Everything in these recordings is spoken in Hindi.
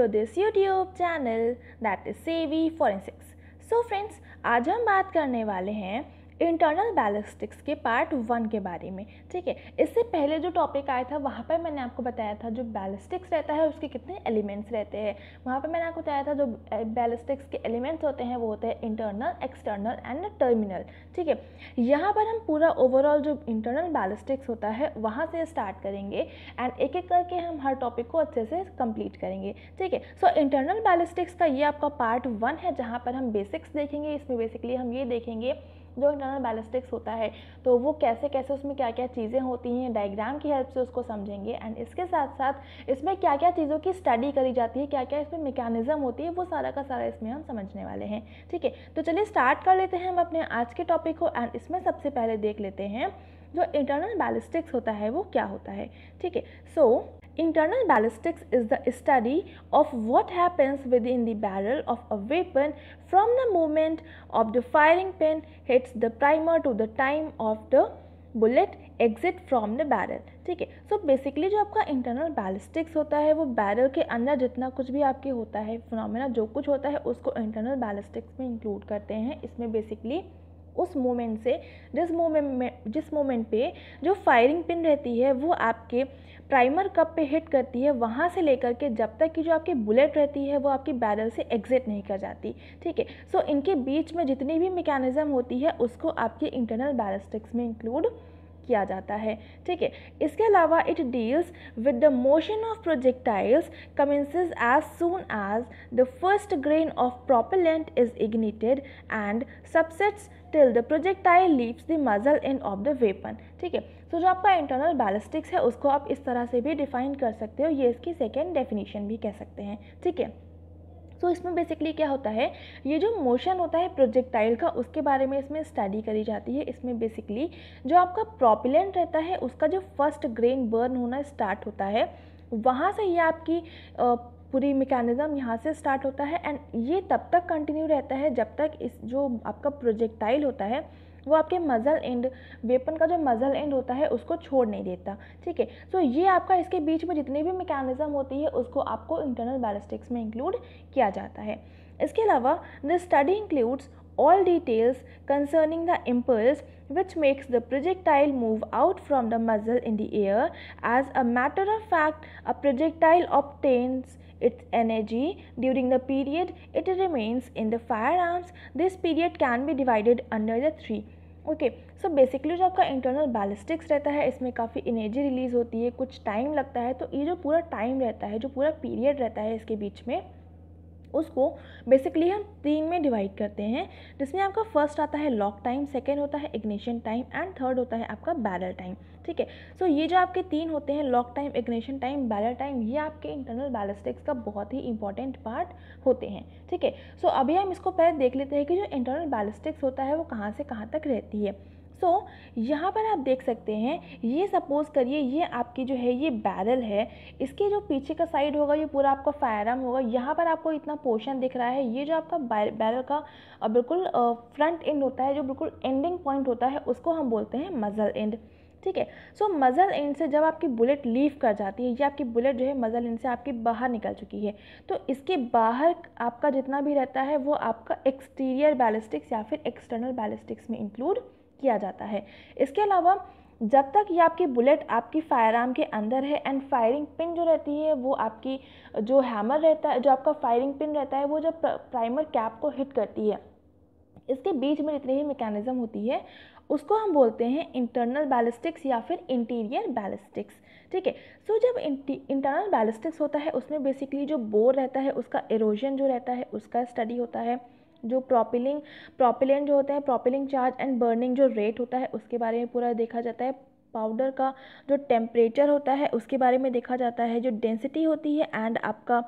to this YouTube channel that is Savvy Forensics so friends आज हम बात करने वाले हैं इंटरनल बैलिस्टिक्स के पार्ट वन के बारे में ठीक है इससे पहले जो टॉपिक आया था वहाँ पर मैंने आपको बताया था जो बैलिस्टिक्स रहता है उसके कितने एलिमेंट्स रहते हैं वहाँ पर मैंने आपको बताया था जो बैलिस्टिक्स के एलिमेंट्स होते हैं वो होते हैं इंटरनल एक्सटर्नल एंड टर्मिनल ठीक है यहाँ पर हम पूरा ओवरऑल जो इंटरनल बैलिस्टिक्स होता है वहाँ से स्टार्ट करेंगे एंड एक एक करके हम हर टॉपिक को अच्छे से कंप्लीट करेंगे ठीक है सो इंटरनल बैलिस्टिक्स का ये आपका पार्ट वन है जहाँ पर हम बेसिक्स देखेंगे इसमें बेसिकली हम ये देखेंगे जो इंटरनल बैलिस्टिक्स होता है तो वो कैसे कैसे उसमें क्या क्या चीज़ें होती हैं डायग्राम की हेल्प से उसको समझेंगे एंड इसके साथ साथ इसमें क्या क्या चीज़ों की स्टडी करी जाती है क्या क्या इसमें मेकानिज़म होती है वो सारा का सारा इसमें हम समझने वाले हैं ठीक है तो चलिए स्टार्ट कर लेते हैं हम अपने आज के टॉपिक को एंड इसमें सबसे पहले देख लेते हैं जो इंटरनल बैलिस्टिक्स होता है वो क्या होता है ठीक है so so, Internal ballistics is the study of what happens within the barrel of a weapon from the moment of the firing pin hits the primer to the time of the bullet exit from the barrel ठीक है सो बेसिकली जो आपका इंटरनल बैलिस्टिक्स होता है वो बैरल के अंदर जितना कुछ भी आपके होता है फिनोमेना जो कुछ होता है उसको इंटरनल बैलिस्टिक्स में इंक्लूड करते हैं इसमें बेसिकली उस मोमेंट से जिस मोमेंट में जिस मोमेंट पे जो फायरिंग पिन रहती है वो आपके प्राइमर कप पे हिट करती है वहाँ से लेकर के जब तक कि जो आपकी बुलेट रहती है वो आपकी बैरल से एग्जिट नहीं कर जाती ठीक है सो इनके बीच में जितनी भी मेकेनिज़्म होती है उसको आपके इंटरनल बैलिस्टिक्स में इंक्लूड किया जाता है ठीक है इसके अलावा it deals with the motion of projectiles commences as soon as the first grain of propellant is ignited and subsists till the projectile leaves the muzzle end of the weapon ठीक है सो तो जो आपका इंटरनल बैलिस्टिक्स है उसको आप इस तरह से भी डिफाइन कर सकते हो ये इसकी सेकेंड डेफिनेशन भी कह सकते हैं ठीक है सो so, इसमें बेसिकली क्या होता है ये जो मोशन होता है प्रोजेक्टाइल का उसके बारे में इसमें स्टडी करी जाती है इसमें बेसिकली जो आपका प्रॉपिलेंट रहता है उसका जो फर्स्ट ग्रेन बर्न होना स्टार्ट होता है वहाँ से ये आपकी आ, पूरी मेकानिज़म यहाँ से स्टार्ट होता है एंड ये तब तक कंटिन्यू रहता है जब तक इस जो आपका प्रोजेक्टाइल होता है वो आपके मज़ल एंड वेपन का जो मज़ल एंड होता है उसको छोड़ नहीं देता ठीक है सो ये आपका इसके बीच में जितनी भी मैकेनिज्म होती है उसको आपको इंटरनल बैलिस्टिक्स में इंक्लूड किया जाता है इसके अलावा the study includes all details concerning the impulse which makes the projectile move out from the muzzle in the air as a matter of fact a projectile obtains its energy during the period it remains in the firearms this period can be divided under the three okay so basically जो आपका इंटरनल बैलिस्टिक्स रहता है इसमें काफ़ी एनर्जी रिलीज़ होती है कुछ टाइम लगता है तो ये जो पूरा टाइम रहता है जो पूरा पीरियड रहता है इसके बीच में उसको बेसिकली हम तीन में डिवाइड करते हैं जिसमें आपका फर्स्ट आता है लॉक टाइम सेकेंड होता है इग्निशन टाइम एंड थर्ड होता है आपका बैरल टाइम ठीक है सो ये जो आपके तीन होते हैं lock time ignition time barrel time ये आपके इंटरनल बैलिस्टिक्स का बहुत ही इंपॉर्टेंट पार्ट होते हैं ठीक है सो अभी हम इसको पहले देख लेते हैं कि जो इंटरनल बैलिस्टिक्स होता है वो कहाँ से कहाँ तक रहती है सो so, यहाँ पर आप देख सकते हैं ये सपोज़ करिए ये आपकी जो है ये बैरल है इसके जो पीछे का साइड होगा ये पूरा आपका फायर आर्म होगा यहाँ पर आपको इतना पोर्शन दिख रहा है ये जो आपका बैरल का बिल्कुल फ्रंट एंड होता है जो बिल्कुल एंडिंग पॉइंट होता है उसको हम बोलते हैं मज़ल एंड ठीक है सो मज़ल एंड से जब आपकी बुलेट लीव कर जाती है या आपकी बुलेट जो है मज़ल एंड से आपकी बाहर निकल चुकी है तो इसके बाहर आपका जितना भी रहता है वो आपका एक्सटीरियर बैलिस्टिक्स या फिर एक्सटर्नल बैलिस्टिक्स में इंक्लूड किया जाता है इसके अलावा जब तक ये आपकी बुलेट आपकी फायर आर्म के अंदर है एंड फायरिंग पिन जो रहती है वो आपकी जो हैमर रहता है जो आपका फायरिंग पिन रहता है वो जब प्राइमर कैप को हिट करती है इसके बीच में इतनी ही मैकेनिज़्म होती है उसको हम बोलते हैं इंटरनल बैलिस्टिक्स या फिर इंटीरियर बैलिस्टिक्स ठीक है सो जब इंटरनल बैलिस्टिक्स होता है उसमें बेसिकली जो बोर रहता है उसका एरोजन जो रहता है उसका स्टडी होता है जो प्रोपिलिंग प्रोपिलेंट जो होता है प्रोपिलिंग चार्ज एंड बर्निंग जो रेट होता है उसके बारे में पूरा देखा जाता है पाउडर का जो टेम्परेचर होता है उसके बारे में देखा जाता है जो डेंसिटी होती है एंड आपका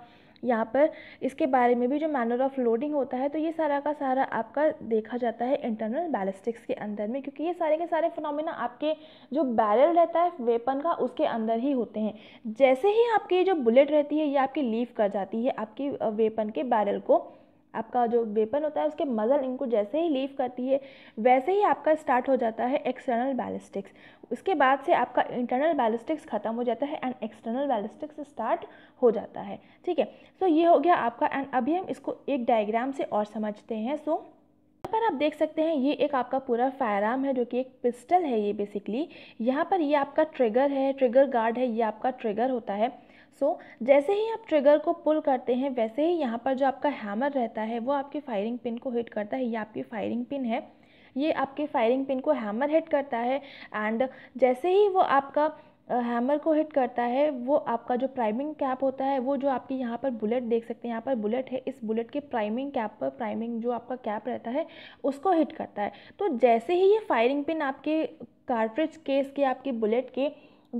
यहाँ पर इसके बारे में भी जो मैनर ऑफ लोडिंग होता है तो ये सारा का सारा आपका देखा जाता है इंटरनल बैलिस्टिक्स के अंदर में क्योंकि ये सारे के सारे फिनोमिना आपके जो बैरल रहता है वेपन का उसके अंदर ही होते हैं जैसे ही आपकी जो बुलेट रहती है ये आपकी लीव कर जाती है आपकी वेपन के बैरल को आपका जो वेपन होता है उसके मज़ल इनको जैसे ही लीव करती है वैसे ही आपका स्टार्ट हो जाता है एक्सटर्नल बैलिस्टिक्स उसके बाद से आपका इंटरनल बैलिस्टिक्स ख़त्म हो जाता है एंड एक्सटर्नल बैलिस्टिक्स स्टार्ट हो जाता है ठीक है सो तो ये हो गया आपका एंड अभी हम इसको एक डायग्राम से और समझते हैं सो so, पर आप देख सकते हैं ये एक आपका पूरा फायर आर्म है जो कि एक पिस्टल है ये बेसिकली यहाँ पर ये आपका ट्रिगर है ट्रिगर गार्ड है ये आपका ट्रिगर होता है सो so, जैसे ही आप ट्रिगर को पुल करते हैं वैसे ही यहाँ पर जो आपका हैमर रहता है वो आपकी फायरिंग पिन को हिट करता है ये आपकी फायरिंग पिन है ये आपके फायरिंग पिन को हैमर हिट करता है एंड जैसे ही वो आपका हैमर को हिट करता है वो आपका जो प्राइमिंग कैप होता है वो जो आपकी यहाँ पर बुलेट देख सकते हैं यहाँ पर बुलेट है इस बुलेट के प्राइमिंग कैप पर प्राइमिंग जो आपका कैप रहता है उसको हिट करता है तो जैसे ही ये फायरिंग पिन आपके कार्ट्रिज केस के आपकी बुलेट के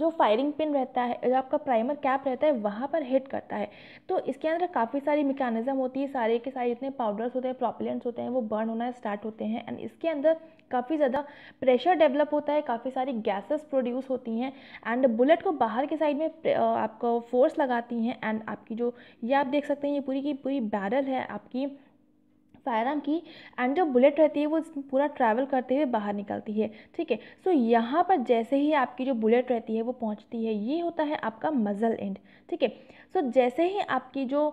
जो फायरिंग पिन रहता है जो आपका प्राइमर कैप रहता है वहाँ पर हिट करता है तो इसके अंदर काफ़ी सारी मेकानिज़म होती है सारे के सारे जितने पाउडर्स होते हैं प्रॉपलेंट्स होते हैं वो बर्न होना स्टार्ट होते हैं एंड इसके अंदर काफ़ी ज़्यादा प्रेशर डेवलप होता है काफ़ी सारी गैसेस प्रोड्यूस होती हैं एंड बुलेट को बाहर के साइड में आपको फोर्स लगाती हैं एंड आपकी जो ये आप देख सकते हैं ये पूरी की पूरी बैरल है आपकी फायरआर्म की एंड जो बुलेट रहती है वो पूरा ट्रैवल करते हुए बाहर निकलती है ठीक है सो यहाँ पर जैसे ही आपकी जो बुलेट रहती है वो पहुँचती है ये होता है आपका मज़ल एंड ठीक है सो जैसे ही आपकी जो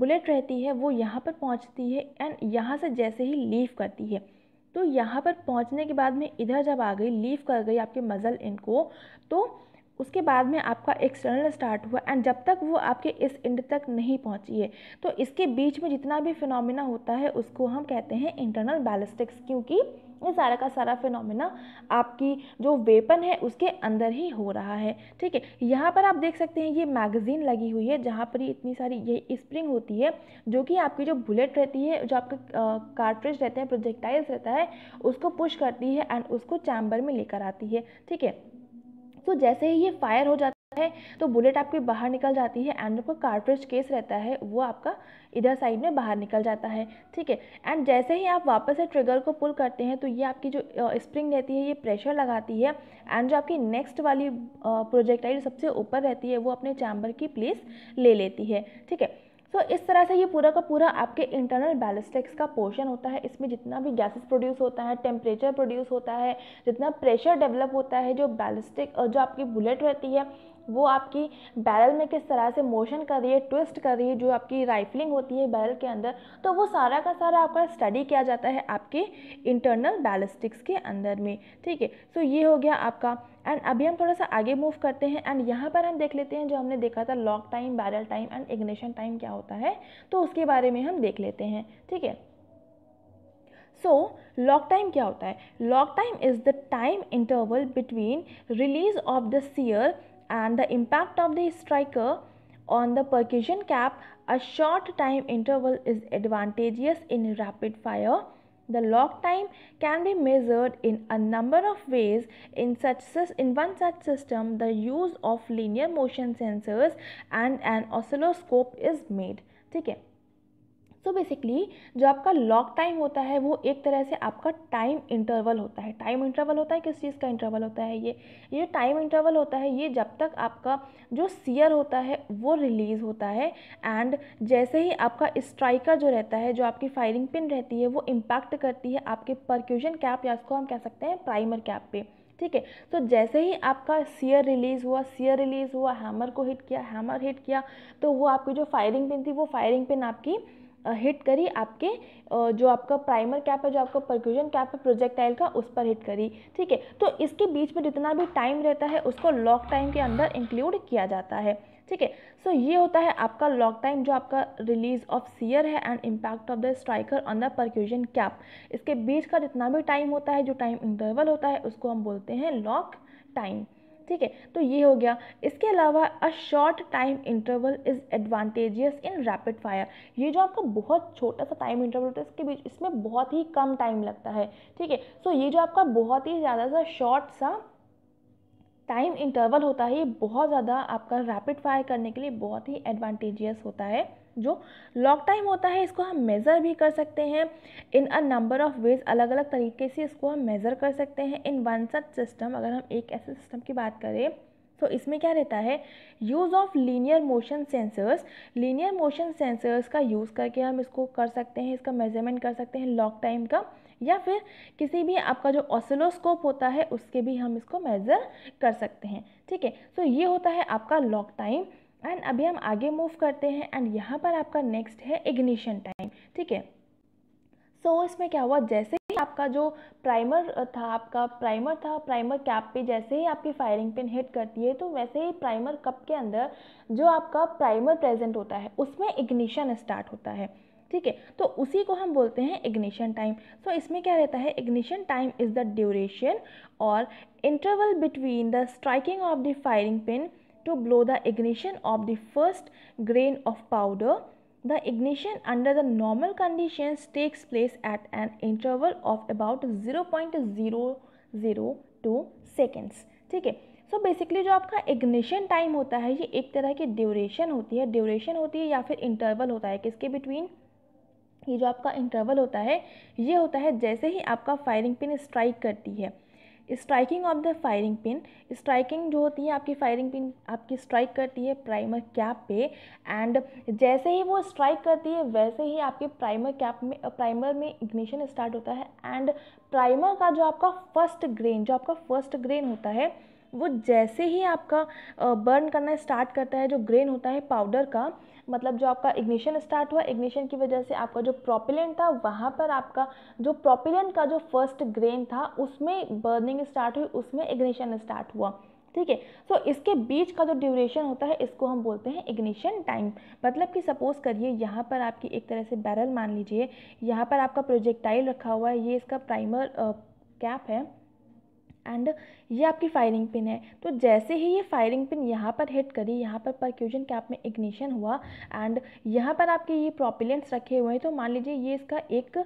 बुलेट रहती है वो यहाँ पर पहुँचती है एंड यहाँ से जैसे ही लीव करती है तो यहाँ पर पहुँचने के बाद में इधर जब आ गई लीव कर गई आपके मज़ल एंड को तो उसके बाद में आपका एक्सटर्नल स्टार्ट हुआ एंड जब तक वो आपके इस एंड तक नहीं पहुँची है तो इसके बीच में जितना भी फिनोमिना होता है उसको हम कहते हैं इंटरनल बैलिस्टिक्स क्योंकि ये सारा का सारा फिनोमिना आपकी जो वेपन है उसके अंदर ही हो रहा है ठीक है यहाँ पर आप देख सकते हैं ये मैगज़ीन लगी हुई है जहाँ पर इतनी सारी ये स्प्रिंग होती है जो कि आपकी जो बुलेट रहती है जो आपके कार्ट्रिज रहते हैं प्रोजेक्टाइल्स रहता है उसको पुश करती है एंड उसको चैम्बर में लेकर आती है ठीक है तो जैसे ही ये फायर हो जाता है तो बुलेट आपके बाहर निकल जाती है एंड आपका कार्ट्रिज केस रहता है वो आपका इधर साइड में बाहर निकल जाता है ठीक है एंड जैसे ही आप वापस से ट्रिगर को पुल करते हैं तो ये आपकी जो स्प्रिंग रहती है ये प्रेशर लगाती है एंड जो आपकी नेक्स्ट वाली प्रोजेक्टाइल सबसे ऊपर रहती है वो अपने चैम्बर की प्लेस ले लेती है ठीक है सो so, इस तरह से ये पूरा का पूरा आपके इंटरनल बैलिस्टिक्स का पोर्शन होता है इसमें जितना भी गैसेस प्रोड्यूस होता है टेम्परेचर प्रोड्यूस होता है जितना प्रेशर डेवलप होता है जो बैलिस्टिक जो आपकी बुलेट रहती है वो आपकी बैरल में किस तरह से मोशन कर रही है ट्विस्ट कर रही है जो आपकी राइफलिंग होती है बैरल के अंदर तो वो सारा का सारा आपका स्टडी किया जाता है आपके इंटरनल बैलिस्टिक्स के अंदर में ठीक है सो ये हो गया आपका एंड अभी हम थोड़ा सा आगे मूव करते हैं एंड यहाँ पर हम देख लेते हैं जो हमने देखा था lock time barrel time and ignition time क्या होता है तो उसके बारे में हम देख लेते हैं ठीक है सो लॉक टाइम क्या होता है lock time is the time interval between release of the sear and the impact of the striker on the percussion cap a short time interval is advantageous in rapid fire The lock time can be measured in a number of ways. In, such, in one such system, the use of linear motion sensors and an oscilloscope is made. ठीक है सो बेसिकली जो आपका लॉक टाइम होता है वो एक तरह से आपका टाइम इंटरवल होता है टाइम इंटरवल होता है किस चीज़ का इंटरवल होता है ये ये टाइम इंटरवल होता है ये जब तक आपका जो सीयर होता है वो रिलीज़ होता है एंड जैसे ही आपका स्ट्राइकर जो रहता है जो आपकी फायरिंग पिन रहती है वो इम्पैक्ट करती है आपके परक्यूजन कैप या उसको हम कह सकते हैं प्राइमर कैप पे ठीक है तो जैसे ही आपका सीयर रिलीज़ हुआ सीयर रिलीज़ हुआ हैमर को हिट किया हैमर हिट किया तो वो आपकी जो फायरिंग पिन थी वो फायरिंग पिन आपकी हिट करी आपके जो आपका प्राइमर कैप है जो आपका परक्यूजन कैप है प्रोजेक्टाइल का उस पर हिट करी ठीक है तो इसके बीच में जितना भी टाइम रहता है उसको लॉक टाइम के अंदर इंक्लूड किया जाता है ठीक है सो ये होता है आपका लॉक टाइम जो आपका रिलीज ऑफ सीयर है and impact of the striker on the percussion cap इसके बीच का जितना भी टाइम होता है जो टाइम इंटरवल होता है उसको हम बोलते हैं लॉक टाइम ठीक है तो ये हो गया इसके अलावा a short time interval is advantageous in rapid fire ये जो आपका बहुत छोटा सा टाइम इंटरवल होता है इसके बीच इसमें बहुत ही कम टाइम लगता है ठीक है सो ये जो आपका बहुत ही ज़्यादा सा शॉर्ट सा टाइम इंटरवल होता है ये बहुत ज़्यादा आपका रैपिड फायर करने के लिए बहुत ही एडवांटेजियस होता है जो लॉक टाइम होता है इसको हम मेज़र भी कर सकते हैं in a number of ways अलग अलग तरीके से इसको हम मेज़र कर सकते हैं इन वन सच सिस्टम अगर हम एक ऐसे सिस्टम की बात करें तो इसमें क्या रहता है use of linear motion sensors linear motion sensors का यूज़ करके हम इसको कर सकते हैं इसका मेजरमेंट कर सकते हैं लॉक टाइम का या फिर किसी भी आपका जो ऑसिलोस्कोप होता है उसके भी हम इसको मेज़र कर सकते हैं ठीक है सो ये होता है आपका लॉक टाइम एंड अभी हम आगे मूव करते हैं एंड यहाँ पर आपका नेक्स्ट है इग्निशन टाइम ठीक है सो so, इसमें क्या हुआ जैसे ही आपका जो प्राइमर था आपका प्राइमर था प्राइमर कैप पे जैसे ही आपकी फायरिंग पिन हिट करती है तो वैसे ही प्राइमर कप के अंदर जो आपका प्राइमर प्रेजेंट होता है उसमें इग्निशन स्टार्ट होता है ठीक है तो उसी को हम बोलते हैं इग्निशन टाइम सो इसमें क्या रहता है ignition time is the duration और interval between the striking of the firing pin to blow the ignition of the first grain of powder. The ignition under the normal conditions takes place at an interval of about 0.002 seconds. theek hai so so basically जो आपका इग्निशन टाइम होता है ये एक तरह की ड्यूरेशन होती है ड्यूरेशन होती है या फिर इंटरवल होता है किसके बिटवीन ये जो आपका इंटरवल होता है ये होता है जैसे ही आपका फायरिंग पिन स्ट्राइक करती है striking of the firing pin striking जो होती है आपकी फायरिंग पिन आपकी स्ट्राइक करती है प्राइमर कैप पे एंड जैसे ही वो स्ट्राइक करती है वैसे ही आपके प्राइमर कैप में प्राइमर में इग्निशन स्टार्ट होता है एंड प्राइमर का जो आपका फर्स्ट ग्रेन जो आपका फर्स्ट ग्रेन होता है वो जैसे ही आपका बर्न करना स्टार्ट करता है जो ग्रेन होता है पाउडर का मतलब जो आपका इग्निशन स्टार्ट हुआ इग्निशन की वजह से आपका जो प्रोपिलेंट था वहाँ पर आपका जो प्रोपिलेंट का जो फर्स्ट ग्रेन था उसमें बर्निंग स्टार्ट हुई उसमें इग्निशन स्टार्ट हुआ ठीक है सो इसके बीच का जो ड्यूरेशन होता है इसको हम बोलते हैं इग्निशन टाइम मतलब कि सपोज़ करिए यहाँ पर आपकी एक तरह से बैरल मान लीजिए यहाँ पर आपका प्रोजेक्टाइल रखा हुआ है ये इसका प्राइमर कैप है एंड ये आपकी फायरिंग पिन है तो जैसे ही ये फायरिंग पिन यहाँ पर हिट करी यहाँ पर परक्यूजन कैप में इग्निशन हुआ एंड यहाँ पर आपके ये प्रोपिलेंट्स रखे हुए हैं तो मान लीजिए ये इसका एक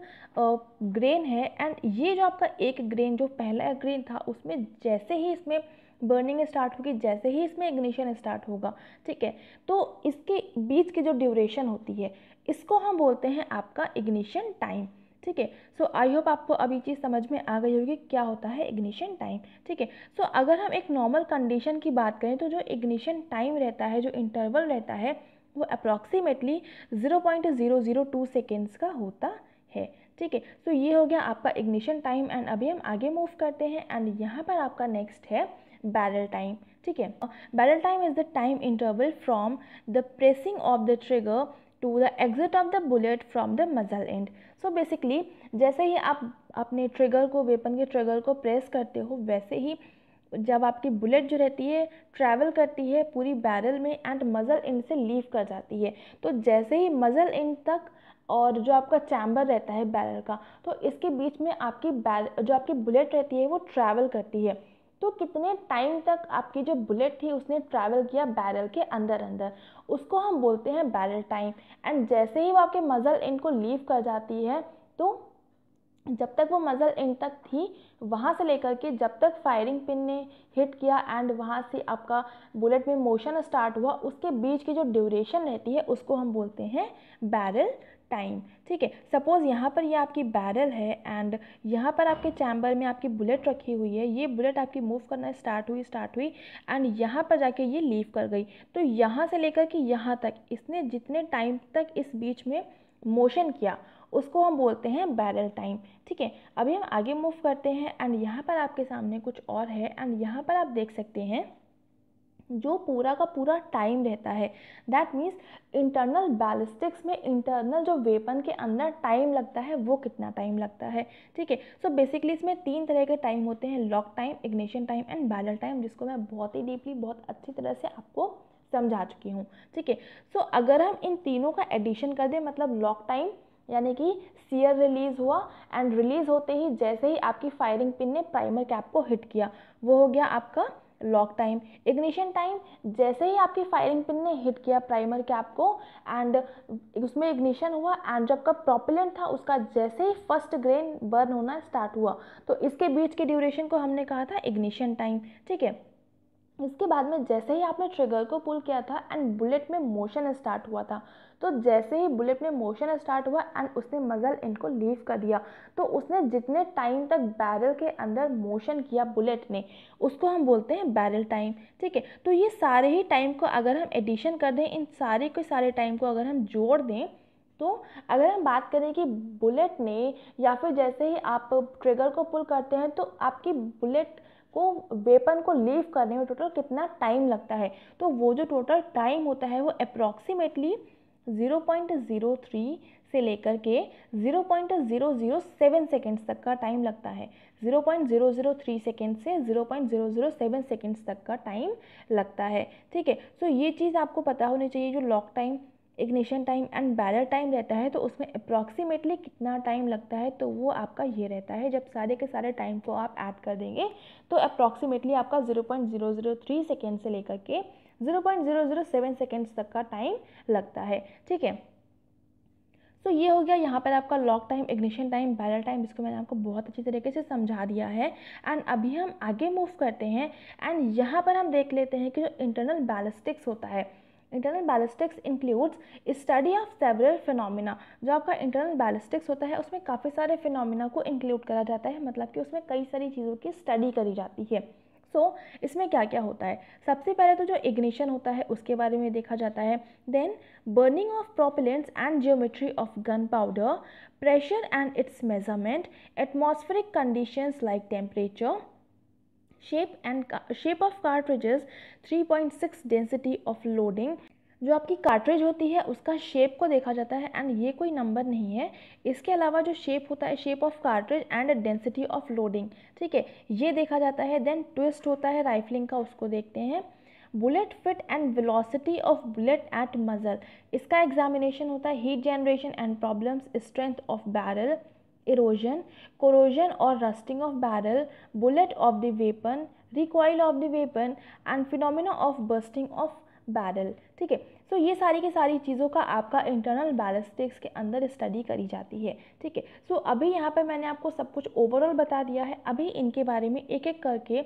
ग्रेन है एंड ये जो आपका एक ग्रेन जो पहला ग्रेन था उसमें जैसे ही इसमें बर्निंग स्टार्ट होगी जैसे ही इसमें इग्निशन स्टार्ट होगा ठीक है तो इसके बीच की जो ड्यूरेशन होती है इसको हम बोलते हैं आपका इग्निशन टाइम ठीक है सो आई होप आपको अभी चीज़ समझ में आ गई होगी क्या होता है इग्निशन टाइम ठीक है सो अगर हम एक नॉर्मल कंडीशन की बात करें तो जो इग्निशन टाइम रहता है जो इंटरवल रहता है वो approximately zero point zero zero two seconds का होता है ठीक है सो ये हो गया आपका इग्निशन टाइम एंड अभी हम आगे मूव करते हैं एंड यहाँ पर आपका नेक्स्ट है बैरल टाइम ठीक है barrel time is the time interval from the pressing of the trigger to the exit of the bullet from the muzzle and so basically जैसे ही आप अपने ट्रिगर को वेपन के ट्रिगर को प्रेस करते हो वैसे ही जब आपकी बुलेट जो रहती है travel करती है पूरी बैरल में एंड मज़ल इंड से लीव कर जाती है तो जैसे ही मज़ल end तक और जो आपका चैम्बर रहता है बैरल का तो इसके बीच में आपकी बैर जो आपकी बुलेट रहती है वो ट्रैवल करती है तो कितने टाइम तक आपकी जो बुलेट थी उसने ट्रैवल किया बैरल के अंदर अंदर उसको हम बोलते हैं बैरल टाइम एंड जैसे ही वो आपके मज़ल इंड को लीव कर जाती है तो जब तक वो मज़ल इंड तक थी वहाँ से लेकर के जब तक फायरिंग पिन ने हिट किया एंड वहाँ से आपका बुलेट में मोशन स्टार्ट हुआ उसके बीच की जो ड्यूरेशन रहती है उसको हम बोलते हैं बैरल टाइम ठीक है सपोज़ यहाँ पर ये यह आपकी बैरल है एंड यहाँ पर आपके चैम्बर में आपकी बुलेट रखी हुई है ये बुलेट आपकी मूव करना स्टार्ट हुई स्टार्ट हुई एंड यहाँ पर जाके ये लीव कर गई तो यहाँ से लेकर के यहाँ तक इसने जितने टाइम तक इस बीच में मोशन किया उसको हम बोलते हैं बैरल टाइम ठीक है अभी हम आगे मूव करते हैं एंड यहाँ पर आपके सामने कुछ और है एंड यहाँ पर आप देख सकते हैं जो पूरा का पूरा टाइम रहता है दैट मीन्स इंटरनल बैलिस्टिक्स में इंटरनल जो वेपन के अंदर टाइम लगता है वो कितना टाइम लगता है ठीक है सो बेसिकली इसमें तीन तरह के टाइम होते हैं lock time ignition time and barrel time जिसको मैं बहुत ही डीपली बहुत अच्छी तरह से आपको समझा चुकी हूँ ठीक है सो अगर हम इन तीनों का एडिशन कर दें मतलब लॉक टाइम यानी कि सीयर रिलीज़ हुआ एंड रिलीज़ होते ही जैसे ही आपकी फायरिंग पिन ने प्राइमर कैप को हिट किया वो हो गया आपका लॉक टाइम इग्निशन टाइम जैसे ही आपकी फायरिंग पिन ने हिट किया प्राइमर के आपको एंड उसमें इग्निशन हुआ एंड जब का प्रॉपिलेंट था उसका जैसे ही फर्स्ट ग्रेन बर्न होना स्टार्ट हुआ तो इसके बीच की ड्यूरेशन को हमने कहा था इग्निशन टाइम ठीक है इसके बाद में जैसे ही आपने ट्रिगर को पुल किया था एंड बुलेट में मोशन स्टार्ट हुआ था तो जैसे ही बुलेट में मोशन स्टार्ट हुआ एंड उसने मज़ल इनको लीव कर दिया तो उसने जितने टाइम तक बैरल के अंदर मोशन किया बुलेट ने उसको हम बोलते हैं बैरल टाइम ठीक है तो ये सारे ही टाइम को अगर हम एडिशन कर दें इन सारे के सारे टाइम को अगर हम जोड़ दें तो अगर हम बात करें कि बुलेट ने या फिर जैसे ही आप ट्रिगर को पुल करते हैं तो आपकी बुलेट को वेपन को लीव करने में टोटल कितना टाइम लगता है तो वो जो टोटल टाइम होता है वो अप्रॉक्सीमेटली 0.03 से लेकर के 0.007 सेकेंड्स तक का टाइम लगता है 0.003 सेकेंड से 0.007 सेकेंड्स तक का टाइम लगता है ठीक है सो तो ये चीज़ आपको पता होनी चाहिए जो lock time ignition time and barrel time रहता है तो उसमें अप्रॉक्सीमेटली कितना टाइम लगता है तो वो आपका ये रहता है जब सारे के सारे टाइम को आप ऐड कर देंगे तो अप्रॉक्सीमेटली आपका zero point zero zero three second से लेकर के zero point zero zero seven seconds तक का टाइम लगता है ठीक है तो ये हो गया यहाँ पर आपका lock time ignition time barrel time इसको मैंने आपको बहुत अच्छी तरीके से समझा दिया है एंड अभी हम आगे मूव करते हैं एंड यहाँ पर हम देख लेते हैं कि जो इंटरनल बैलिस्टिक्स होता है internal ballistics includes study of several phenomena जो आपका इंटरनल बैलिस्टिक्स होता है उसमें काफ़ी सारे फिनोमिना को इंक्लूड करा जाता है मतलब कि उसमें कई सारी चीज़ों की स्टडी करी जाती है सो so, इसमें क्या क्या होता है सबसे पहले तो जो इग्निशन होता है उसके बारे में देखा जाता है then burning of propellants and geometry of gun powder pressure and its measurement atmospheric conditions like temperature shape and shape of cartridges 3.6 density of loading जो आपकी कार्ट्रिज होती है उसका शेप को देखा जाता है एंड ये कोई नंबर नहीं है इसके अलावा जो शेप होता है shape of cartridge and density of loading ठीक है ये देखा जाता है देन ट्विस्ट होता है राइफलिंग का उसको देखते हैं bullet fit and velocity of bullet at muzzle इसका एग्जामिनेशन होता है heat generation and problems strength of barrel erosion, corrosion or rusting of barrel, bullet of the weapon, recoil of the weapon and phenomena of bursting of barrel ठीक है सो ये सारी की सारी चीज़ों का आपका इंटरनल बैलिस्टिक्स के अंदर स्टडी करी जाती है ठीक है सो अभी यहाँ पर मैंने आपको सब कुछ ओवरऑल बता दिया है अभी इनके बारे में एक एक करके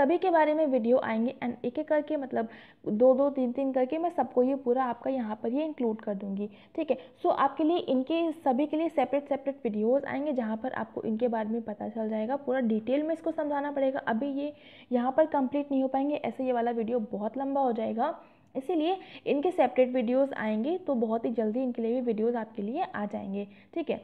सभी के बारे में वीडियो आएंगे एंड एक एक करके मतलब दो दो तीन तीन करके मैं सबको ये पूरा आपका यहाँ पर ही इंक्लूड कर दूँगी ठीक है सो आपके लिए इनके सभी के लिए सेपरेट सेपरेट वीडियोज़ आएंगे जहाँ पर आपको इनके बारे में पता चल जाएगा पूरा डिटेल में इसको समझाना पड़ेगा अभी ये यहाँ पर कंप्लीट नहीं हो पाएंगे ऐसे ये वाला वीडियो बहुत लंबा हो जाएगा इसीलिए इनके सेपरेट वीडियोज़ आएंगे तो बहुत ही जल्दी इनके लिए भी वीडियोज़ आपके लिए आ जाएंगे ठीक है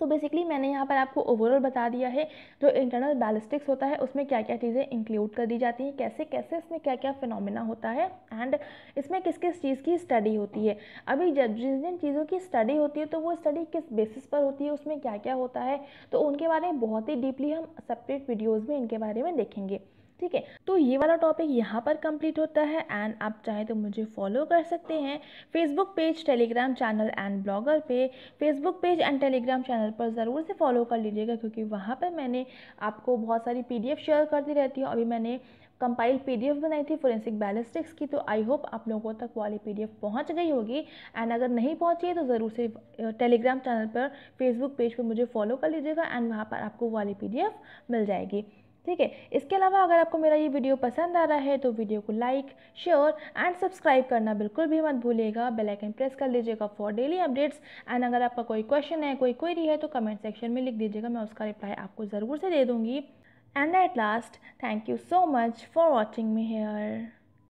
सो बेसिकली मैंने यहाँ पर आपको ओवरऑल बता दिया है जो इंटरनल बैलिस्टिक्स होता है उसमें क्या क्या चीज़ें इंक्लूड कर दी जाती हैं कैसे कैसे इसमें क्या क्या फिनोमिना होता है एंड इसमें किस किस चीज़ की स्टडी होती है अभी जब जिन जिन चीज़ों की स्टडी होती है तो वो स्टडी किस बेसिस पर होती है उसमें क्या क्या होता है तो उनके बारे में बहुत ही डीपली हम सेपरेट वीडियोज़ में इनके बारे में देखेंगे ठीक है तो ये वाला टॉपिक यहाँ पर कंप्लीट होता है एंड आप चाहे तो मुझे फॉलो कर सकते हैं Facebook page Telegram channel and blogger पे Facebook page and Telegram channel पर ज़रूर से फॉलो कर लीजिएगा क्योंकि वहाँ पर मैंने आपको बहुत सारी पी शेयर करती रहती हूँ अभी मैंने कंपाइल पीडीएफ बनाई थी फोरेंसिक बैलिस्टिक्स की तो आई होप आप लोगों तक वाली पीडीएफ पहुंच गई होगी एंड अगर नहीं पहुंची है तो ज़रूर से टेलीग्राम चैनल पर फेसबुक पेज पर मुझे फॉलो कर लीजिएगा एंड वहाँ पर आपको वाली पीडीएफ मिल जाएगी ठीक है इसके अलावा अगर आपको मेरा ये वीडियो पसंद आ रहा है तो वीडियो को लाइक शेयर एंड सब्सक्राइब करना बिल्कुल भी मत भूलिएगा बेल आइकन प्रेस कर लीजिएगा फॉर डेली अपडेट्स एंड अगर आपका कोई क्वेश्चन है कोई क्वेरी है तो कमेंट सेक्शन में लिख दीजिएगा मैं उसका रिप्लाई आपको ज़रूर से दे दूँगी and at last thank you so much for watching me hair